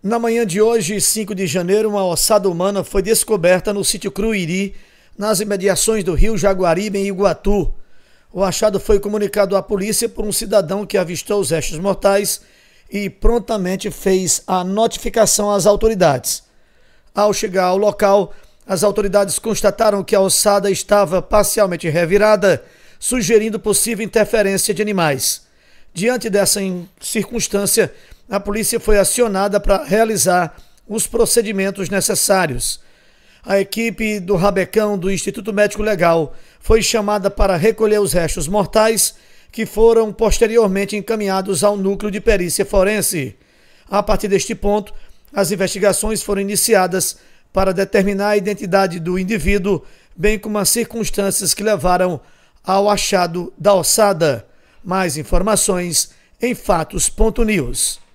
Na manhã de hoje, 5 de janeiro, uma ossada humana foi descoberta no sítio Cruiri, nas imediações do rio Jaguaribe, em Iguatu. O achado foi comunicado à polícia por um cidadão que avistou os restos mortais e prontamente fez a notificação às autoridades. Ao chegar ao local, as autoridades constataram que a ossada estava parcialmente revirada, sugerindo possível interferência de animais. Diante dessa circunstância, a polícia foi acionada para realizar os procedimentos necessários. A equipe do Rabecão do Instituto Médico Legal foi chamada para recolher os restos mortais que foram posteriormente encaminhados ao núcleo de perícia forense. A partir deste ponto, as investigações foram iniciadas para determinar a identidade do indivíduo, bem como as circunstâncias que levaram ao achado da ossada. Mais informações em fatos.news.